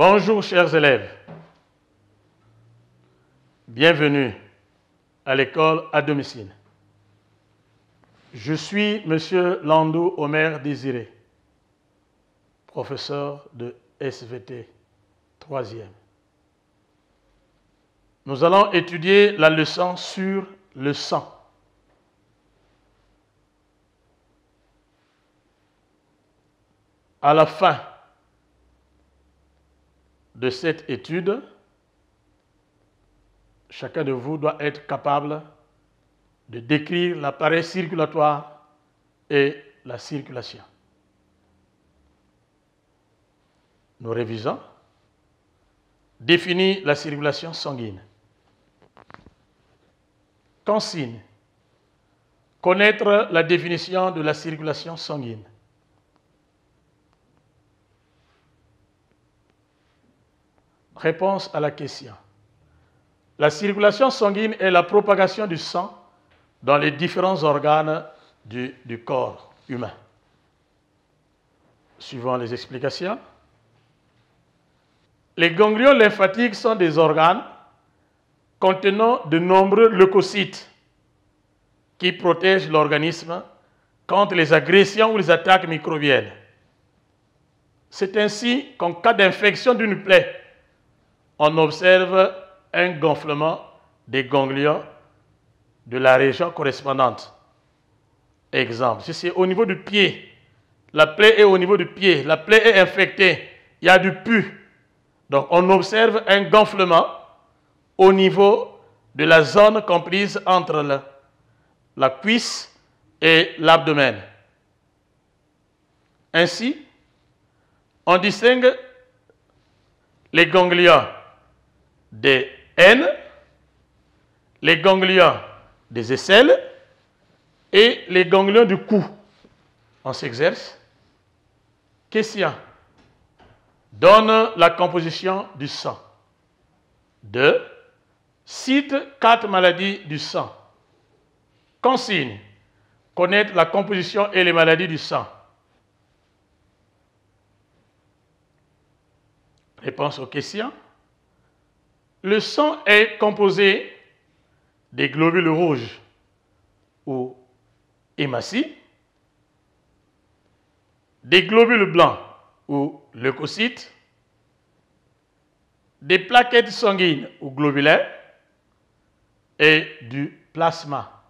Bonjour chers élèves. Bienvenue à l'école à domicile. Je suis M. Landou Omer Désiré, professeur de SVT 3e. Nous allons étudier la leçon sur le sang. À la fin de cette étude, chacun de vous doit être capable de décrire l'appareil circulatoire et la circulation. Nous révisons. Définir la circulation sanguine. Consigne. Connaître la définition de la circulation sanguine. Réponse à la question. La circulation sanguine est la propagation du sang dans les différents organes du, corps humain. Suivant les explications, les ganglions lymphatiques sont des organes contenant de nombreux leucocytes qui protègent l'organisme contre les agressions ou les attaques microbiennes. C'est ainsi qu'en cas d'infection d'une plaie, on observe un gonflement des ganglions de la région correspondante. Exemple, si c'est au niveau du pied, la plaie est au niveau du pied, la plaie est infectée, il y a du pu. Donc on observe un gonflement au niveau de la zone comprise entre la, la cuisse et l'abdomen. Ainsi, on distingue les ganglions des n les ganglions des aisselles et les ganglions du cou. On s'exerce. Question. Donne la composition du sang. 2. Cite quatre maladies du sang. Consigne. Connaître la composition et les maladies du sang. Réponse aux questions. Le sang est composé des globules rouges ou hématies, des globules blancs ou leucocytes, des plaquettes sanguines ou globulaires et du plasma.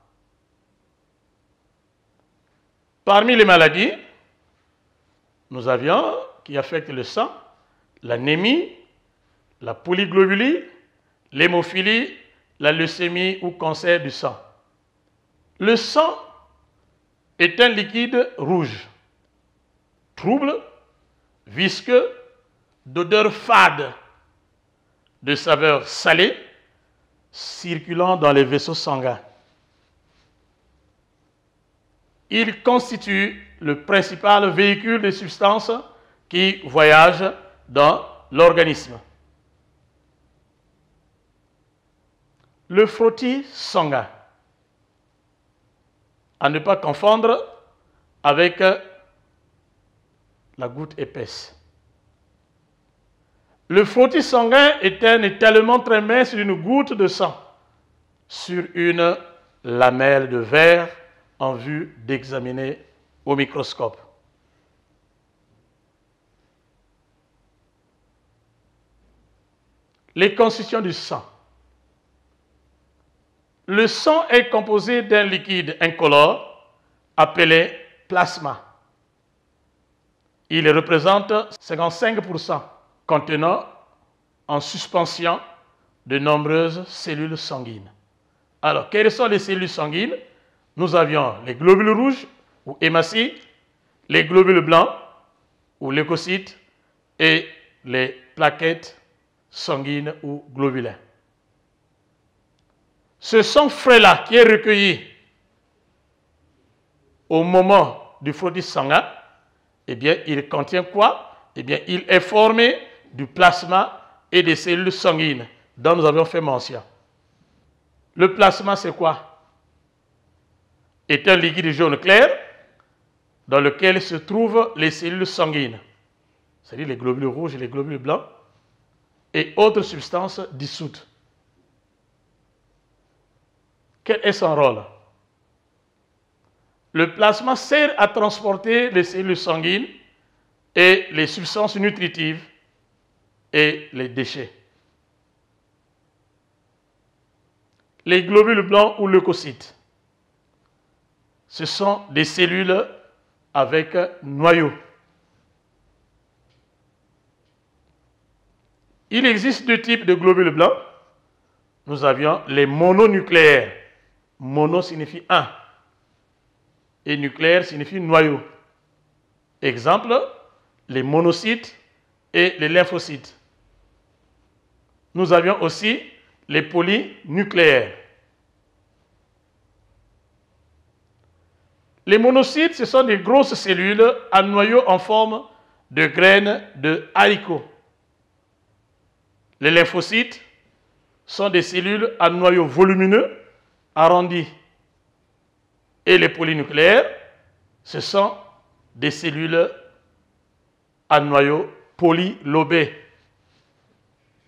Parmi les maladies, nous avions qui affectent le sang, l'anémie, la polyglobulie, l'hémophilie, la leucémie ou cancer du sang. Le sang est un liquide rouge, trouble, visqueux, d'odeur fade, de saveur salée, circulant dans les vaisseaux sanguins. Il constitue le principal véhicule des substances qui voyagent dans l'organisme. le frottis sanguin, à ne pas confondre avec euh, la goutte épaisse. Le frottis sanguin est un étalement très mince d'une goutte de sang sur une lamelle de verre en vue d'examiner au microscope. Les constitutions du sang. Le sang est composé d'un liquide incolore appelé plasma. Il représente 55% contenant en suspension de nombreuses cellules sanguines. Alors, quelles sont les cellules sanguines Nous avions les globules rouges ou hématies, les globules blancs ou leucocytes et les plaquettes sanguines ou globulaires ce sang frais-là qui est recueilli au moment du du sanguin, eh bien, il contient quoi Eh bien, il est formé du plasma et des cellules sanguines dont nous avions fait mention. Le plasma, c'est quoi Est un liquide jaune clair dans lequel se trouvent les cellules sanguines, c'est-à-dire les globules rouges et les globules blancs, et autres substances dissoutes. Quel est son rôle Le plasma sert à transporter les cellules sanguines et les substances nutritives et les déchets. Les globules blancs ou leucocytes, ce sont des cellules avec noyau. Il existe deux types de globules blancs. Nous avions les mononucléaires Mono signifie un. Et nucléaire signifie noyau. Exemple, les monocytes et les lymphocytes. Nous avions aussi les polynucléaires. Les monocytes, ce sont des grosses cellules à noyau en forme de graines de haricots. Les lymphocytes sont des cellules à noyau volumineux Arrondi et les polynucléaires, ce sont des cellules à noyau polylobé.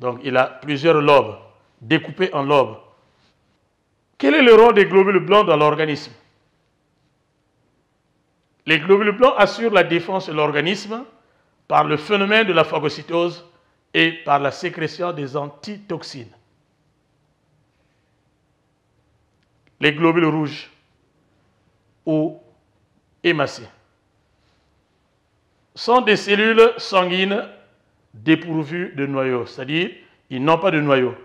Donc il a plusieurs lobes, découpés en lobes. Quel est le rôle des globules blancs dans l'organisme Les globules blancs assurent la défense de l'organisme par le phénomène de la phagocytose et par la sécrétion des antitoxines. les globules rouges ou émacés sont des cellules sanguines dépourvues de noyaux, c'est-à-dire ils n'ont pas de noyau.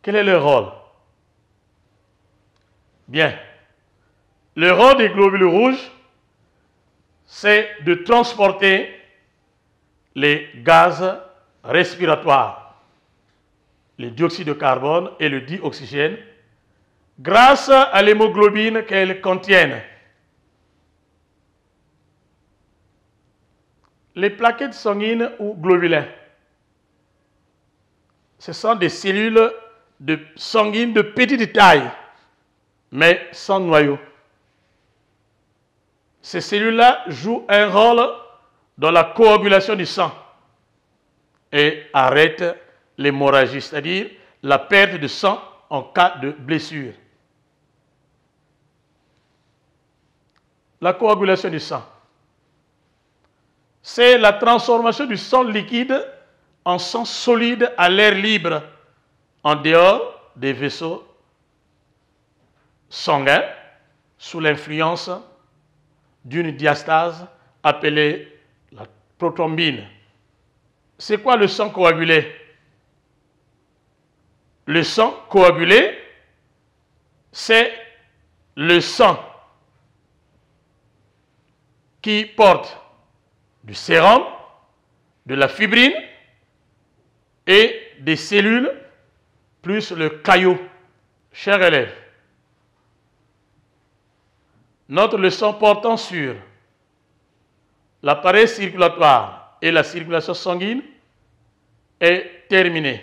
Quel est leur rôle Bien. Le rôle des globules rouges, c'est de transporter les gaz respiratoires le dioxyde de carbone et le dioxygène, grâce à l'hémoglobine qu'elles contiennent. Les plaquettes sanguines ou globulins, ce sont des cellules de sanguines de petite taille, mais sans noyau. Ces cellules-là jouent un rôle dans la coagulation du sang et arrêtent l'hémorragie, c'est-à-dire la perte de sang en cas de blessure. La coagulation du sang, c'est la transformation du sang liquide en sang solide à l'air libre, en dehors des vaisseaux sanguins, sous l'influence d'une diastase appelée la prothrombine. C'est quoi le sang coagulé le sang coagulé, c'est le sang qui porte du sérum, de la fibrine et des cellules, plus le caillot. Chers élèves, notre leçon portant sur l'appareil circulatoire et la circulation sanguine est terminée.